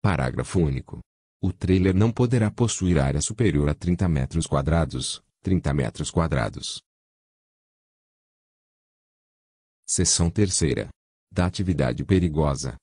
Parágrafo único. O trailer não poderá possuir área superior a 30 metros quadrados, 30 metros quadrados. Seção terceira. Da atividade perigosa.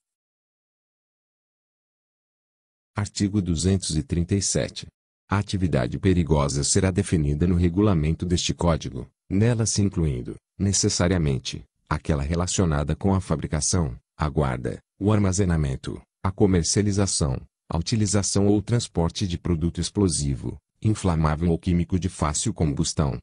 Artigo 237. A atividade perigosa será definida no regulamento deste Código, nela se incluindo, necessariamente, aquela relacionada com a fabricação, a guarda, o armazenamento, a comercialização, a utilização ou transporte de produto explosivo, inflamável ou químico de fácil combustão.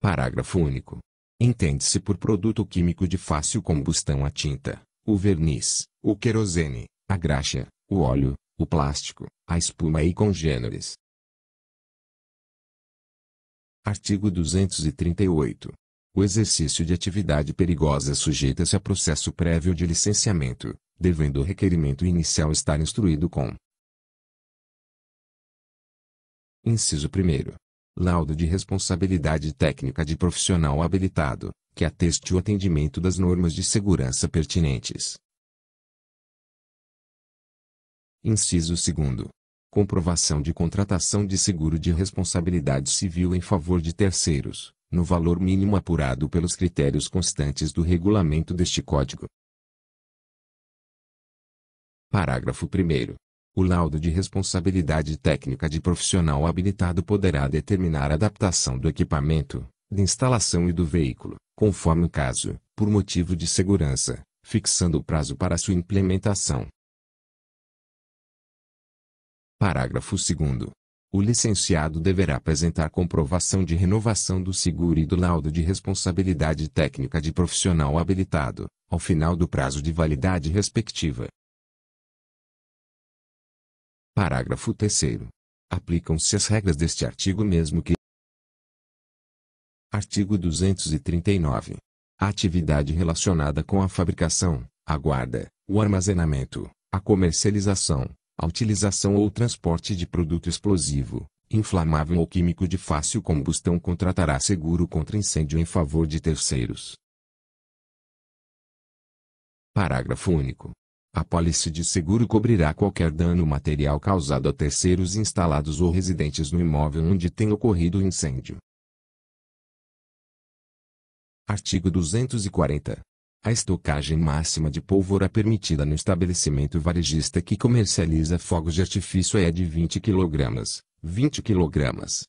Parágrafo único. Entende-se por produto químico de fácil combustão a tinta, o verniz, o querosene, a graxa, o óleo, o plástico, a espuma e congêneres. Artigo 238. O exercício de atividade perigosa sujeita-se a processo prévio de licenciamento, devendo o requerimento inicial estar instruído com Inciso 1. Laudo de responsabilidade técnica de profissional habilitado, que ateste o atendimento das normas de segurança pertinentes. Inciso 2. Comprovação de contratação de seguro de responsabilidade civil em favor de terceiros, no valor mínimo apurado pelos critérios constantes do regulamento deste Código. Parágrafo 1. O laudo de responsabilidade técnica de profissional habilitado poderá determinar a adaptação do equipamento, da instalação e do veículo, conforme o caso, por motivo de segurança, fixando o prazo para sua implementação. Parágrafo 2. O licenciado deverá apresentar comprovação de renovação do seguro e do laudo de responsabilidade técnica de profissional habilitado, ao final do prazo de validade respectiva. Parágrafo 3. Aplicam-se as regras deste artigo mesmo que. Artigo 239. A atividade relacionada com a fabricação, a guarda, o armazenamento, a comercialização, a utilização ou transporte de produto explosivo, inflamável ou químico de fácil combustão contratará seguro contra incêndio em favor de terceiros. Parágrafo único. A pólice de seguro cobrirá qualquer dano material causado a terceiros instalados ou residentes no imóvel onde tenha ocorrido o incêndio. Artigo 240. A estocagem máxima de pólvora permitida no estabelecimento varejista que comercializa fogos de artifício é de 20 kg, 20 kg.